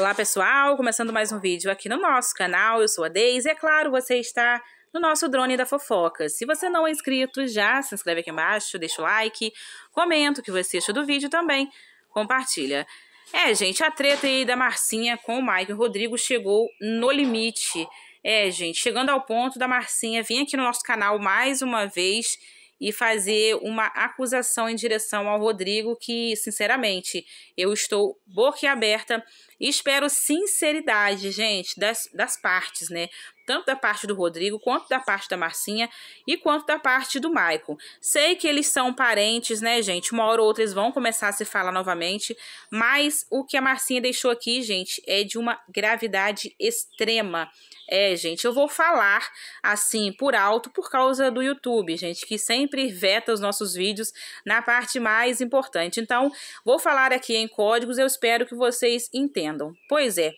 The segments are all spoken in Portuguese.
Olá pessoal, começando mais um vídeo aqui no nosso canal, eu sou a Deise e é claro, você está no nosso drone da fofoca. Se você não é inscrito, já se inscreve aqui embaixo, deixa o like, comenta o que você achou do vídeo também, compartilha. É gente, a treta aí da Marcinha com o Michael Rodrigo chegou no limite. É gente, chegando ao ponto da Marcinha vir aqui no nosso canal mais uma vez e fazer uma acusação em direção ao Rodrigo, que, sinceramente, eu estou boquiaberta e espero sinceridade, gente, das, das partes, né? tanto da parte do Rodrigo, quanto da parte da Marcinha e quanto da parte do Maicon. Sei que eles são parentes, né, gente? Uma hora ou outra eles vão começar a se falar novamente, mas o que a Marcinha deixou aqui, gente, é de uma gravidade extrema. É, gente, eu vou falar assim por alto por causa do YouTube, gente, que sempre veta os nossos vídeos na parte mais importante. Então, vou falar aqui em códigos, eu espero que vocês entendam. Pois é,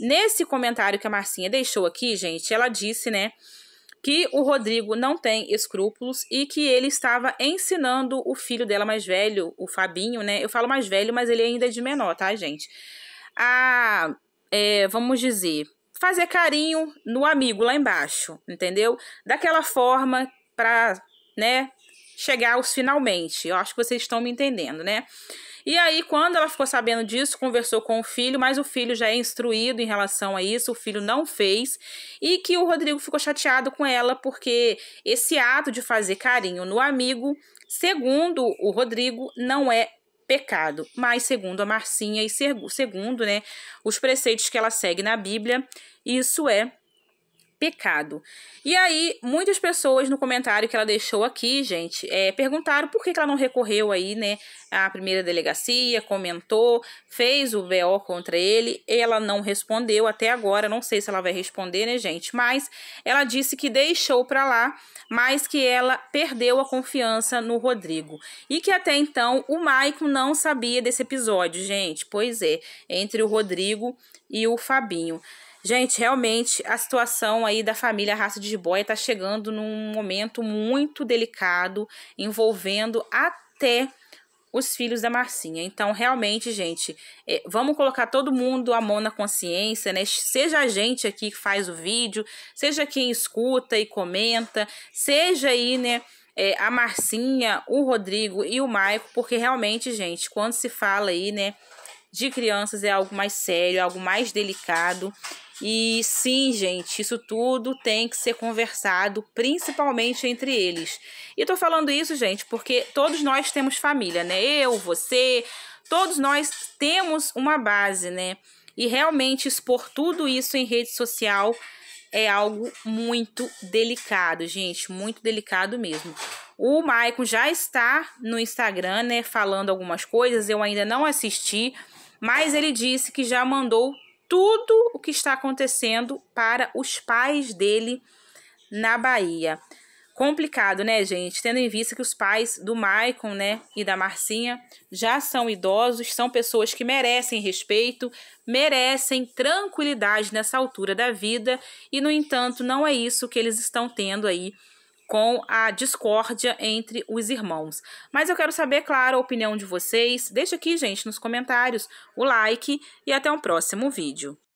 Nesse comentário que a Marcinha deixou aqui, gente, ela disse, né, que o Rodrigo não tem escrúpulos e que ele estava ensinando o filho dela mais velho, o Fabinho, né? Eu falo mais velho, mas ele ainda é de menor, tá, gente? A, é, vamos dizer, fazer carinho no amigo lá embaixo, entendeu? Daquela forma para, né, chegar aos finalmente. Eu acho que vocês estão me entendendo, né? E aí, quando ela ficou sabendo disso, conversou com o filho, mas o filho já é instruído em relação a isso, o filho não fez, e que o Rodrigo ficou chateado com ela, porque esse ato de fazer carinho no amigo, segundo o Rodrigo, não é pecado, mas segundo a Marcinha e segundo, né, os preceitos que ela segue na Bíblia, isso é pecado. E aí, muitas pessoas no comentário que ela deixou aqui, gente, é, perguntaram por que, ela não recorreu aí, né, à primeira delegacia, comentou, fez o BO contra ele, ela não respondeu até agora, não sei se ela vai responder, né, gente, mas ela disse que deixou para lá, mas que ela perdeu a confiança no Rodrigo. E que até então o Maicon não sabia desse episódio, gente. Pois é, entre o Rodrigo e o Fabinho. Gente, realmente a situação aí da família raça de jiboia está chegando num momento muito delicado, envolvendo até os filhos da Marcinha. Então, realmente, gente, eh, vamos colocar todo mundo a mão na consciência, né? Seja a gente aqui que faz o vídeo, seja quem escuta e comenta, seja aí, né? Eh, a Marcinha, o Rodrigo e o Maico, porque realmente, gente, quando se fala aí, né, de crianças é algo mais sério, é algo mais delicado. E sim, gente, isso tudo tem que ser conversado, principalmente entre eles. E tô falando isso, gente, porque todos nós temos família, né? Eu, você, todos nós temos uma base, né? E realmente expor tudo isso em rede social é algo muito delicado, gente, muito delicado mesmo. O Maicon já está no Instagram, né, falando algumas coisas, eu ainda não assisti, mas ele disse que já mandou tudo o que está acontecendo para os pais dele na Bahia. Complicado, né, gente? Tendo em vista que os pais do Maicon, né, e da Marcinha já são idosos, são pessoas que merecem respeito, merecem tranquilidade nessa altura da vida e, no entanto, não é isso que eles estão tendo aí com a discórdia entre os irmãos. Mas eu quero saber, é claro, a opinião de vocês. Deixa aqui, gente, nos comentários o like e até o um próximo vídeo.